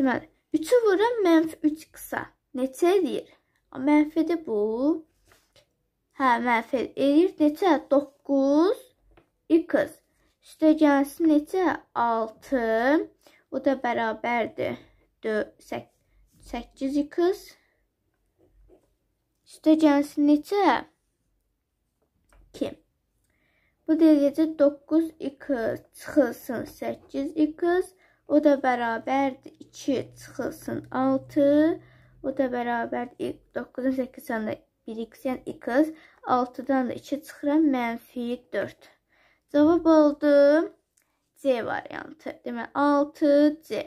Deməli, 3-ü vururam, mənfi 3 qısa. Neçə edir? Mənfidir bu. Hə, mənfi edir. Neçə? 9 x. Üstə gəlsin neçə? 6. O da bərabərdir. 8 x. Üstə gəlsin neçə? 2. Bu da necə 9 x çıxılsın 8 x. O da bərabərdir 2 çıxılsın 6. O da bərabərdir 9-dan 8 çıxanda 1x, yəni 2x. 6-dan da 2 çıxıram, mənfi 4. Cavab oldu C variantı. Deməli 6C.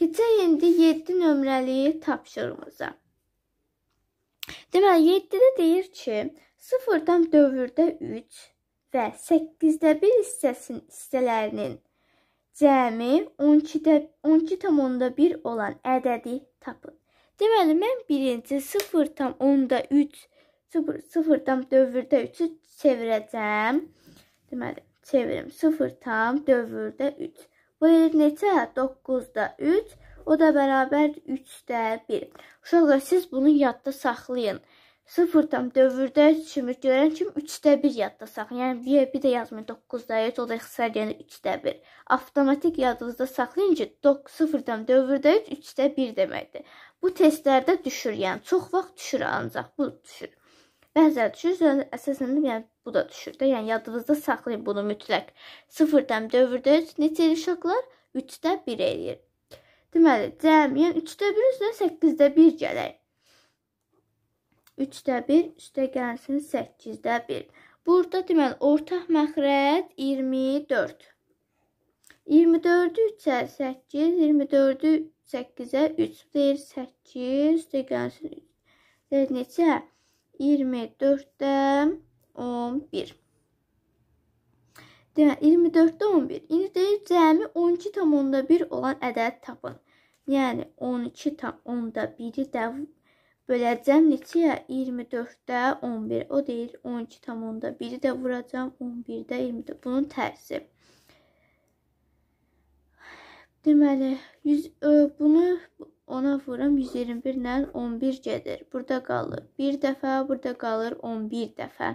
Keçək indi 7 nömrəli tapşırığımıza. Deməli 7-də deyir ki, 0-dan dövrdə 3 və 8-də 1 hissəsinin hissələrinin cəmi 12,1 olan ədədi tapın. Deməli mən birinci 0,3 0,0-dan dövrdə 3-ü çevirəcəm. Deməli çevirim 0 tam dövrdə 3. Bu edir neçə? 9-da 3, o da bərabər 3-də 1. Uşaqlar siz bunu yadda saxlayın. 0 tam dövrdə kimi görən kimi 3də 1 yadda saxlayın. Yəni bir, bir də yazmayın 9-da, evet, o da ixtisar yəni 3də 1. Avtomatik yadınızda saxlayın ki, 0 tam dövrdə 3də 1 deməkdir. Bu testlərdə düşür, yəni çox vaxt düşür ancaq bu düşür. Bəzən düşür, əsasən də yəni bu da düşür də. Yəni yadınızda saxlayın bunu mütləq. 0-dan dövrdə necə uşaqlar 3də 1 eləyir. Deməli, cəmiyyən 3də 1 üzrə 8də 1 gəlir. 3-də 1 üstə gəlsin 8-də 1. Burada deməli ortaq məxrəc 24. 24-ü 3-ə 8, 24-ü 8-ə 3 verir 8 üstə gəlsin. Verir neçə? 24-də 11. Deməli 24-də 11. İndi deyir cəmi 12,1 olan ədəd tapın. Yəni 12 tam onda 1-i də Böləcəm neçəyə? 24-də 11. O deyir 12 tam onda. 1-i də vuracam 11-də 24. Bunun tərsi. Deməli, 100 ö, e, bunu ona vuram 121 ilə 11 gedir. Burada qalır 1 dəfə, burada qalır 11 dəfə.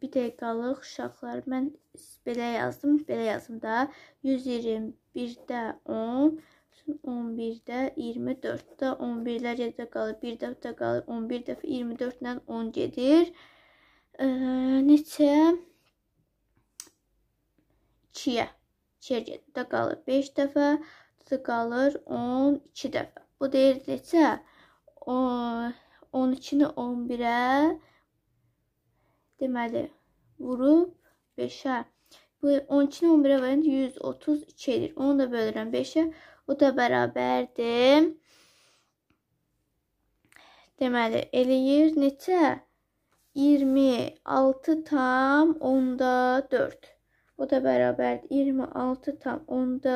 Bir dəqiqalıq uşaqlar. Mən belə yazdım, belə yazdım da 121-də 10 çıxsın 11-də 24-də 11-lər yerdə qalır, 1 dəfə qalır, 11 dəfə 24-lə 10 gedir. E, neçə? 2-yə. 2-yə gedir. qalır 5 dəfə, də qalır 12 dəfə. Bu deyir neçə? 12-ni 11-ə deməli vurub 5-ə. Bu 12-ni 11-ə verəndə 132 edir. Onu da bölürəm 5-ə. Bu da bərabərdir. Deməli, eləyir neçə? 26 tam onda 4. Bu da bərabərdir. 26 tam onda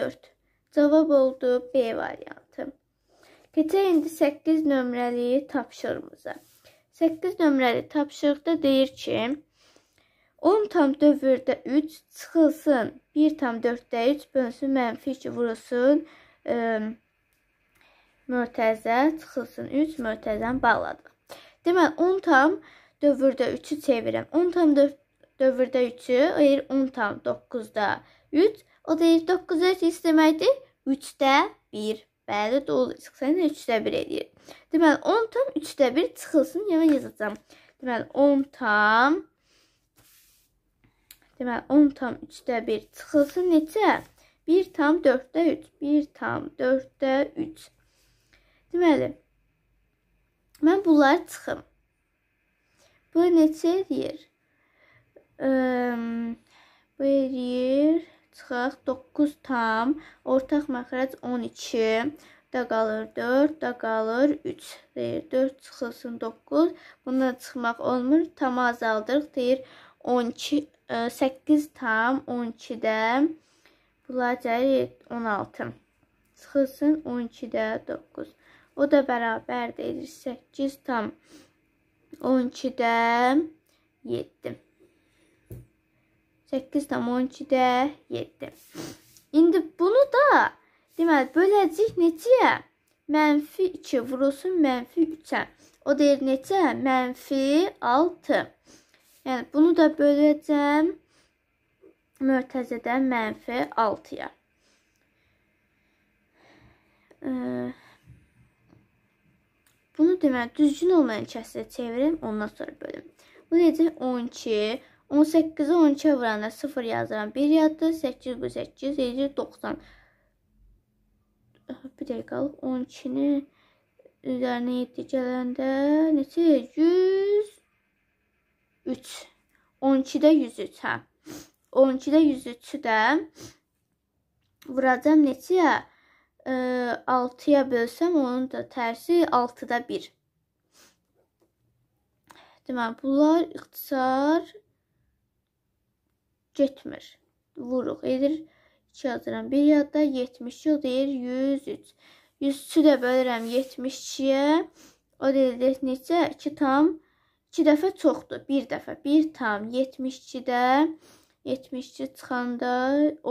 4. Cavab oldu B variantı. Keçək indi 8 nömrəli tapşırımıza. 8 nömrəli tapşırıqda deyir ki, 10 tam 4-də 3 çıxılsın. 1 tam 4-də 3 bölünsün, mənfi 2 vurulsun. E, mörtəzə çıxılsın 3, mörtəzən bağladı. Deməli 10 tam dövrdə 3-ü çevirəm. 10 tam dövrdə 3-ü, o deyir 10 tam 9-da 3, o deyir 9-da 3 deməkdir 3-də 1. Bəli, doğru çıxsan 3-də 1 edir. Deməli 10 tam 3-də 1 çıxılsın, yəni yazacağam. Deməli 10 tam Deməli 10,3-də 1 çıxılsın neçə? 1,4-də 3, 1,4-də 3. Deməli mən bunları çıxım. Bu neçə edir? Bu edir çıxaq 9 tam, ortaq məxrəc 12 da qalır 4, da qalır 3 deyir. 4 çıxılsın 9, bundan çıxmaq olmur, tam azaldırıq deyir 12 8 tam 12-də bulacaq 16. Çıxılsın 12-də 9. O da bərabərdir 8 tam 12-də 7. 8 tam 12-də 7. İndi bunu da deməli böləcək neçəyə? Mənfi 2 vurulsun mənfi 3-ə. O deyir neçə? Mənfi 6. Yəni bunu da böləcəm mörtəzədən mənfi 6-ya. Bunu demək düzgün olmayan kəsrə çevirim, ondan sonra bölüm. Bu necə 12 18-i 12-yə vuranda 0 yazıram. 1 yaddı. 8 bu 8 edir 90. Bir dəqiqə qalıb 12-ni üzərinə 7 gələndə neçə 100 3. 12-də 103, hə. 12-də 103-ü də vuracam neçəyə? E, 6-ya bölsəm onun da tərsi 6-da 1. Deməli, bunlar ixtisar getmir. Vuruq, edir 2 yazıram. 1 yadda 70 yox deyir 103. 103-ü də bölürəm 72-yə. O deyir neçə? 2 tam 1. 2 dəfə çoxdur. 1 dəfə 1 tam 72-də 72 çıxanda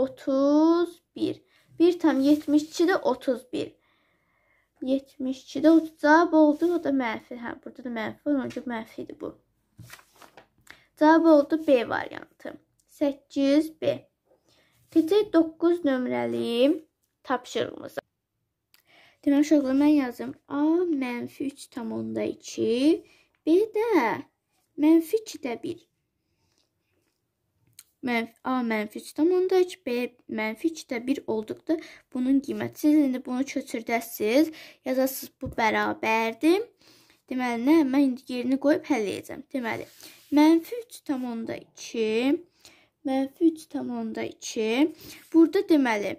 31. 1 tam 72-də 31. 72-də 30 cavab oldu. O da mənfi. Hə, burada da mənfi var. Ona görə mənfidir bu. Cavab oldu B variantı. 8B. Keçək 9 nömrəli tapşırığımıza. Demək uşaqlar mən yazım A mənfi 3 tam onda 2 B də mənfi 2-də 1. Mənfi, A mənfi 3,2, B mənfi 2-də 1 olduqda bunun qiyməti. Siz indi bunu köçürdəsiz, yazasız bu bərabərdir. Deməli, nə? Mən indi yerini qoyub həll edəcəm. Deməli, mənfi 3,2, mənfi 3,2. Burada deməli,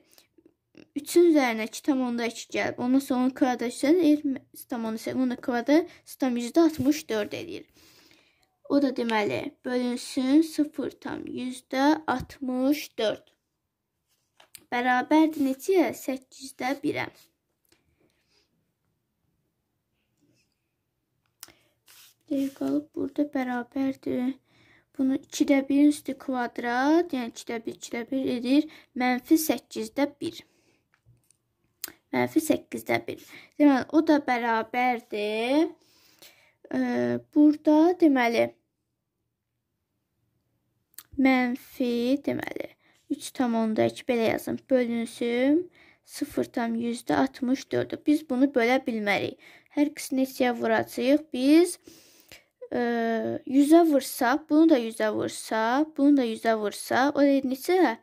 3-ün üzərinə 2,2 gəlib. Ondan sonra onun kvadratı 2,8 kvadrat 164 edir. O da deməli bölünsün 0,64. Bərabərdir neçəyə? 8-də 1-ə. Deyir qalıb burada bərabərdir. Bunu 2-də 1 üstü kvadrat, yəni 2-də 1, 2-də 1 edir. Mənfi 8-də 1 mənfi 8-də 1. Deməli, o da bərabərdir. E, burada deməli mənfi deməli 3.2 belə yazın. Bölünsün 0.64. Biz bunu bölə bilmərik. Hər ikisini neçəyə vuracağıq? Biz e, 100-ə vursaq, bunu da 100-ə vursaq, bunu da 100-ə vursaq, o neçə?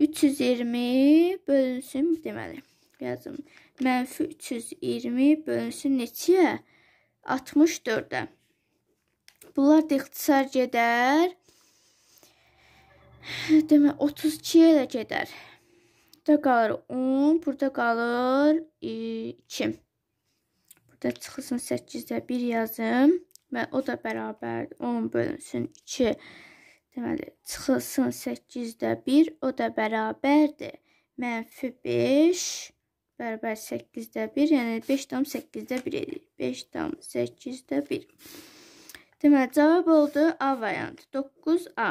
320 bölünsün deməli yazın. Mənfi 320 bölünsün neçəyə? 64-ə. Bunlar da ixtisar gedər. Demə 32-yə də gedər. Burada qalır 10, burada qalır 2. Burada çıxılsın 8-də 1 yazım və o da bərabər 10 bölünsün 2. Deməli, çıxılsın 8-də 1, o da bərabərdir. Mənfi 5 bərabər 8-də 1, yəni 5 tam 8-də 1 edir. 5 tam 8-də 1. Deməli, cavab oldu A variantı. 9A.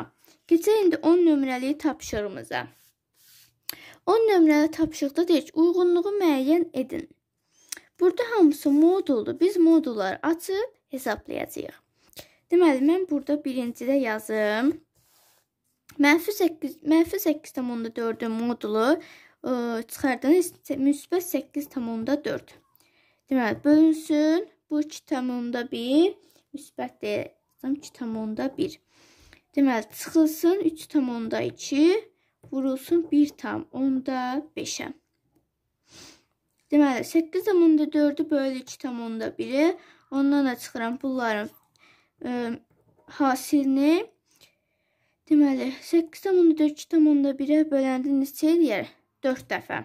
Keçək indi 10 nömrəli tapışırımıza. 10 nömrəli tapışıqda deyir ki, uyğunluğu müəyyən edin. Burada hamısı moduldur. Biz modulları açıb hesablayacağıq. Deməli, mən burada birincidə yazım. Mənfi 8, mənfi 8,4-ün modulu çıxardan müsbət 8,4. Deməli, bölünsün. Bu 2,1 müsbət deyəcəm 2,1. Deməli, çıxılsın 3,2 vurulsun 1,5-ə. Deməli, 8,4-ü bölü 2,1-i ondan da çıxıram bunların ə, e, hasilini. Deməli, 8,4 2,1-ə böləndə neçə eləyər? 4 dəfə.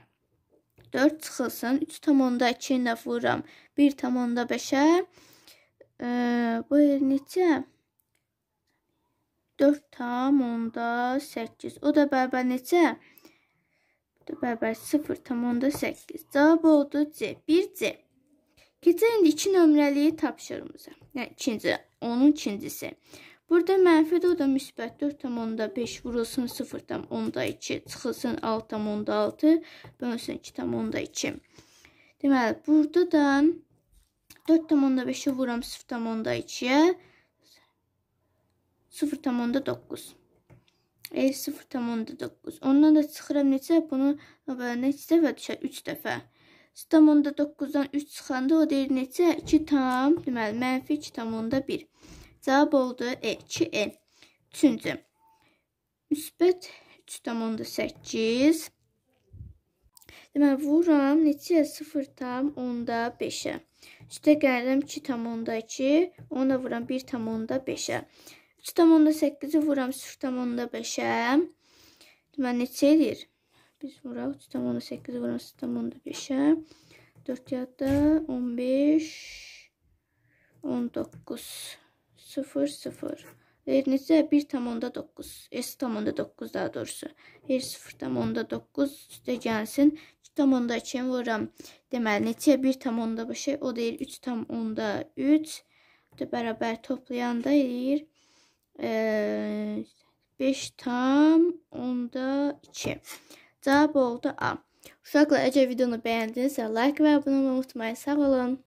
4 çıxılsın. 3,2 ilə vururam. 1,5-ə. E, bu neçə? 4,8. O da bərabər neçə? Bu da bərabər 0,8. Cavab oldu C. 1C. Keçək indi 2 nömrəliyi tapışırımıza. Yəni ikinci, onun ikincisi. Burada mənfi da müsbət 4,5 vurulsun 0,2, çıxılsın 6,6, bölünsün 2,2. Deməli, burada da 4,5-i vuram 0,2-yə 0,9. E 0,9. Ondan da çıxıram necə? Bunu neçə dəfə düşər? 3 dəfə. 0,9-dan 3 çıxanda o deyir necə? 2 tam, deməli, mənfi 2,1. Cavab oldu E, 2E. Üçüncü, müsbət 3,8. Deməli, vuram neçəyə? 0 tam 10-da 5-ə. Üstə gəlirəm 2 tam 10-da 2, 10-a vuram 1 tam 10-da 5-ə. 3 tam 10-da 8-i vuram 0 tam 10-da 5-ə. Deməli, neçə edir? Biz vuraq 3 tam 10-da 8-i vuram 0 tam 10-da 5-ə. 4 yadda 15, 19. 0, 0. Necə? 1,9. S tam 9 daha doğrusu. Her 0 tam 9 üstə gəlsin. 2 tam 2 vururam. Deməli, neçə 1 tam 5, o deyil 3 tam 3. Bu da bərabər toplayanda eləyir. E, 5 tam 2. Cavab oldu A. Uşaqlar, əgər videonu bəyəndinizsə, like və abunə olmayı unutmayın. Sağ olun.